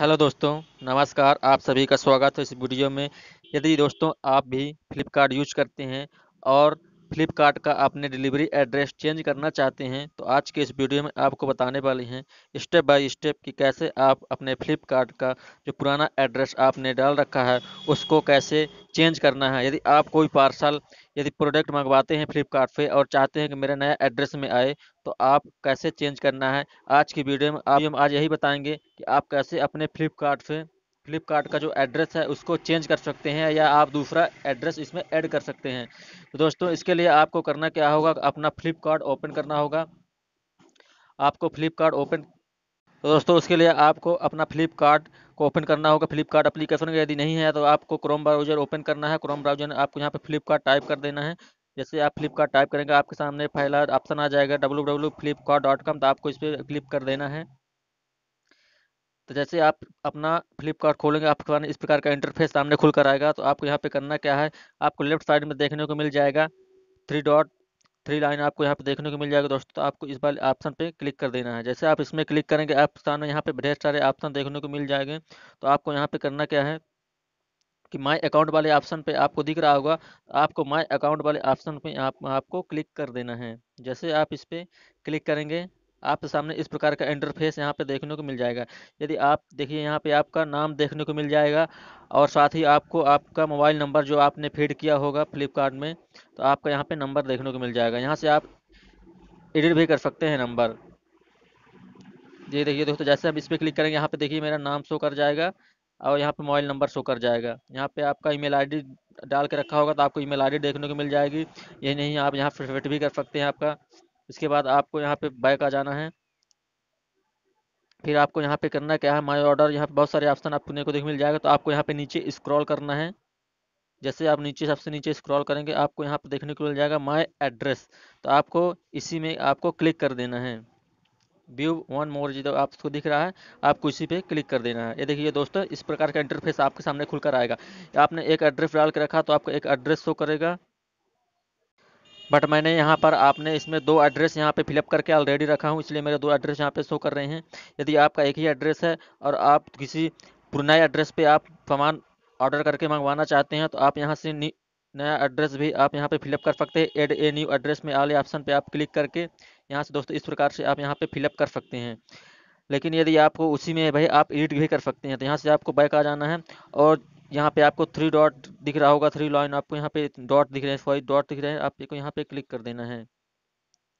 hello दोस्तों नमस्कार आप सभी का स्वागत है इस वीडियो में यदि दोस्तों आप भी फ्लिपकार्ट यूज करते हैं और फ्लिपकार्ट का अपने डिलीवरी एड्रेस चेंज करना चाहते हैं तो आज के इस वीडियो में आपको बताने वाले हैं स्टेप बाय स्टेप कि कैसे आप अपने फ्लिपकार्ट का जो पुराना एड्रेस आपने डाल रखा है उसको कैसे चेंज करना है यदि आप कोई पार्सल यदि प्रोडक्ट मंगवाते हैं फ्लिपकार्ट पे और चाहते हैं कि मेरा नया एड्रेस में आए तो आप कैसे चेंज करना है आज की वीडियो में आप हम आज यही बताएंगे कि आप कैसे अपने फ्लिपकार्ट से फ्लिपकार्ट का जो एड्रेस है उसको चेंज कर सकते हैं या आप दूसरा एड्रेस इसमें ऐड कर सकते हैं तो दोस्तों इसके लिए आपको करना क्या होगा अपना फ्लिपकार्ट ओपन करना होगा आपको फ्लिपकार्ट ओपन तो दोस्तों उसके लिए आपको अपना फ्लिपकार्ट को ओपन करना होगा फ्लिपकार्ट अप्लीकेशन यदि नहीं है तो आपको क्रोम ब्राउजर ओपन करना है क्रोम ब्राउजर आपको यहाँ पे फ्लिपकार्ट टाइप कर देना है जैसे आप फ्लिपकार्ट टाइप करेंगे आपके सामने पहला ऑप्शन आ जाएगा W W Flipkart dot com तो आपको इस पर क्लिक कर देना है तो जैसे आप अपना फ्लिपकार्ट खोलेंगे आपके सामने इस प्रकार का इंटरफेस सामने खुल कर आएगा तो आपको यहाँ पे करना क्या है आपको लेफ्ट साइड में देखने को मिल जाएगा थ्री डॉट थ्री लाइन आपको यहाँ पे देखने को मिल जाएगा दोस्तों तो आपको इस बार ऑप्शन पे क्लिक कर देना है जैसे आप इसमें क्लिक करेंगे आप सामने यहाँ पे ढेर सारे ऑप्शन देखने को मिल जाएंगे तो आपको यहाँ पे करना क्या है कि माय अकाउंट वाले ऑप्शन पे आपको दिख रहा होगा आपको माय अकाउंट वाले ऑप्शन पे आप, आपको क्लिक कर देना है जैसे आप इस पर क्लिक करेंगे आपके सामने इस प्रकार का इंटरफेस यहाँ पे देखने को मिल जाएगा यदि आप देखिए यहाँ पे आपका नाम देखने को मिल जाएगा और साथ ही आपको आपका मोबाइल नंबर जो आपने फीड किया होगा फ्लिपकार्ट में तो आपका यहाँ पे नंबर देखने को मिल जाएगा यहाँ से आप एडिट भी कर सकते हैं नंबर ये देखिए दोस्तों जैसे आप इस पर क्लिक करेंगे यहाँ पे देखिए मेरा नाम शो कर जाएगा और यहाँ पे मोबाइल नंबर शो कर जाएगा यहाँ पे आपका ईमेल आईडी डाल के रखा होगा तो आपको ईमेल आईडी देखने को मिल जाएगी ये नहीं आप यहाँ फेवरेट भी कर सकते हैं आपका इसके बाद आपको यहाँ पे बैक आ जाना है फिर आपको यहाँ पे करना क्या है माई ऑर्डर यहाँ पे बहुत सारे ऑप्शन आपको देखने को देख मिल जाएगा तो आपको यहाँ पे नीचे स्क्रॉल करना है जैसे आप नीचे सबसे नीचे स्क्रॉल करेंगे आपको यहाँ पर देखने को मिल जाएगा माई एड्रेस तो आपको इसी में आपको क्लिक कर देना है व्यू वन मोर जी तो आपको दिख रहा है आपको इसी पे क्लिक कर देना है ये देखिए दोस्तों इस प्रकार का इंटरफेस आपके सामने खुलकर आएगा आपने एक एड्रेस डाल के रखा तो आपको एक एड्रेस शो करेगा बट मैंने यहाँ पर आपने इसमें दो एड्रेस यहाँ पे फिलअप करके ऑलरेडी रखा हूँ इसलिए मेरे दो एड्रेस यहाँ पे शो कर रहे हैं यदि आपका एक ही एड्रेस है और आप किसी पुराने एड्रेस पे आप सामान ऑर्डर करके मंगवाना चाहते हैं तो आप यहाँ से नया एड्रेस भी आप यहाँ पे फिलअप कर सकते हैं एड ए न्यू एड्रेस में आले ऑप्शन पर आप क्लिक करके यहाँ से दोस्तों इस प्रकार से आप यहाँ पर फिलअप कर सकते हैं लेकिन यदि आपको उसी में भाई आप एडिट भी कर सकते हैं तो यहाँ से आपको बैक आ जाना है और यहाँ पे आपको थ्री डॉट दिख रहा होगा थ्री लाइन आपको यहाँ पे डॉट दिख रहे हैं सॉरी डॉट दिख रहे हैं आपको यहाँ पे क्लिक कर देना है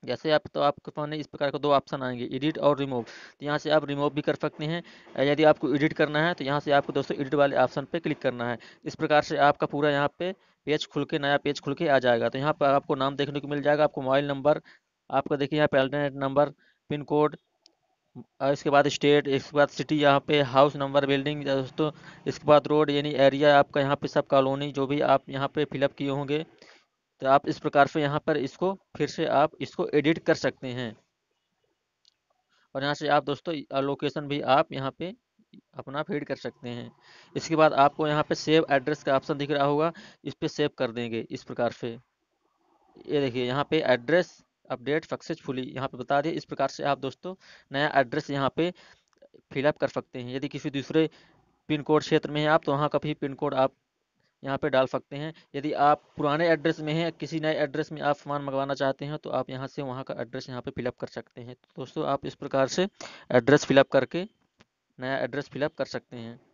जैसे आप तो आपके सामने इस प्रकार का दो ऑप्शन आएंगे एडिट और रिमूव तो यहाँ से आप रिमूव भी कर सकते हैं यदि आपको एडिट करना है तो यहाँ से आपको दोस्तों एडिट वाले ऑप्शन पे क्लिक करना है इस प्रकार से आपका पूरा यहाँ पे पेज खुल के नया पेज खुल के आ जाएगा तो यहाँ पर आपको नाम देखने को मिल जाएगा आपको मोबाइल नंबर आपका देखिए यहाँ पे अल्टरनेट नंबर पिन कोड इसके बाद स्टेट इसके बाद सिटी यहाँ पे हाउस नंबर बिल्डिंग दोस्तों इसके बाद रोड यानी एरिया आपका यहाँ पे सब कॉलोनी जो भी आप यहाँ पे फिलअप किए होंगे तो आप इस प्रकार से यहाँ पर इसको फिर से आप इसको एडिट कर सकते हैं और यहाँ से आप दोस्तों लोकेशन भी आप यहाँ पे अपना फीड कर सकते हैं इसके बाद आपको यहाँ पे सेव एड्रेस का ऑप्शन दिख रहा होगा इस पर सेव कर देंगे इस प्रकार से ये देखिए यहाँ पे एड्रेस अपडेट सक्सेसफुली यहाँ पे बता दिया इस प्रकार से आप दोस्तों नया एड्रेस यहाँ पे फिलअप कर सकते हैं यदि किसी दूसरे पिन कोड क्षेत्र में हैं आप तो वहाँ का भी पिन कोड आप यहाँ पे डाल सकते हैं यदि आप पुराने एड्रेस में हैं किसी नए एड्रेस में आप सामान मंगवाना चाहते हैं तो आप यहाँ से वहाँ का एड्रेस यहाँ पे फिलअप कर सकते हैं तो दोस्तों आप इस प्रकार से एड्रेस फिलअप करके नया एड्रेस फिलअप कर सकते हैं